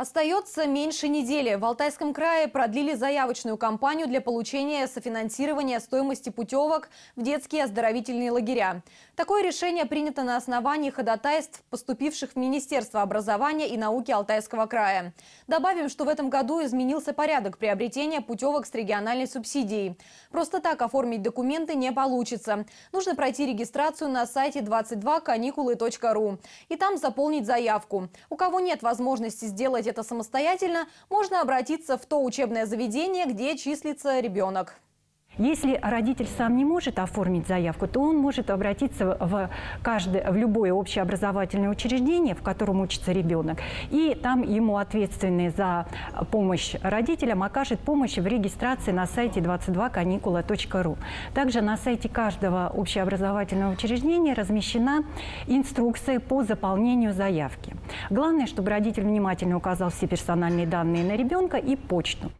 Остается меньше недели. В Алтайском крае продлили заявочную кампанию для получения софинансирования стоимости путевок в детские оздоровительные лагеря. Такое решение принято на основании ходатайств, поступивших в Министерство образования и науки Алтайского края. Добавим, что в этом году изменился порядок приобретения путевок с региональной субсидией. Просто так оформить документы не получится. Нужно пройти регистрацию на сайте 22каникулы.ру и там заполнить заявку. У кого нет возможности сделать это самостоятельно, можно обратиться в то учебное заведение, где числится ребенок. Если родитель сам не может оформить заявку, то он может обратиться в, каждое, в любое общеобразовательное учреждение, в котором учится ребенок, и там ему ответственный за помощь родителям окажет помощь в регистрации на сайте 22каникула.ру. Также на сайте каждого общеобразовательного учреждения размещена инструкция по заполнению заявки. Главное, чтобы родитель внимательно указал все персональные данные на ребенка и почту.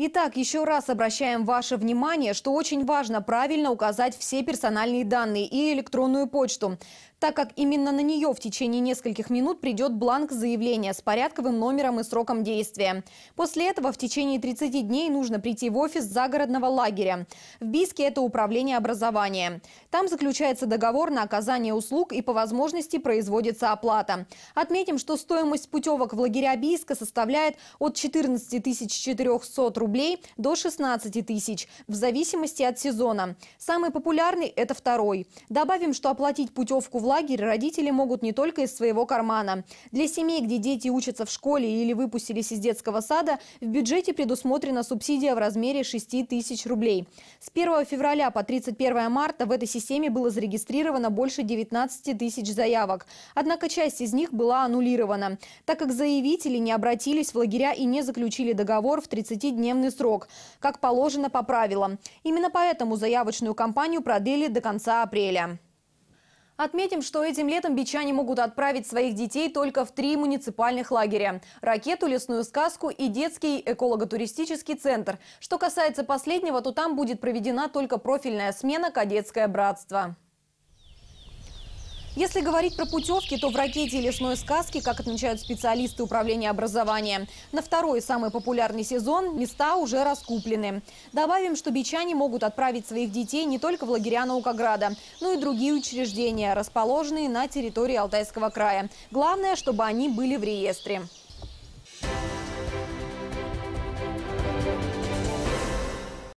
Итак, еще раз обращаем ваше внимание, что очень важно правильно указать все персональные данные и электронную почту, так как именно на нее в течение нескольких минут придет бланк заявления с порядковым номером и сроком действия. После этого в течение 30 дней нужно прийти в офис загородного лагеря. В Бийске это управление образования. Там заключается договор на оказание услуг и по возможности производится оплата. Отметим, что стоимость путевок в лагеря Бийска составляет от 14 400 рублей рублей до 16 тысяч, в зависимости от сезона. Самый популярный – это второй. Добавим, что оплатить путевку в лагерь родители могут не только из своего кармана. Для семей, где дети учатся в школе или выпустились из детского сада, в бюджете предусмотрена субсидия в размере 6 тысяч рублей. С 1 февраля по 31 марта в этой системе было зарегистрировано больше 19 тысяч заявок. Однако часть из них была аннулирована, так как заявители не обратились в лагеря и не заключили договор в 30-дневном тюремный срок, как положено по правилам. Именно поэтому заявочную кампанию продлили до конца апреля. Отметим, что этим летом бичане могут отправить своих детей только в три муниципальных лагеря – «Ракету», «Лесную сказку» и детский эколого-туристический центр. Что касается последнего, то там будет проведена только профильная смена «Кадетское братство». Если говорить про путевки, то в ракете лесной сказки, как отмечают специалисты управления образования, на второй самый популярный сезон места уже раскуплены. Добавим, что бичане могут отправить своих детей не только в лагеря Наукограда, но и другие учреждения, расположенные на территории Алтайского края. Главное, чтобы они были в реестре.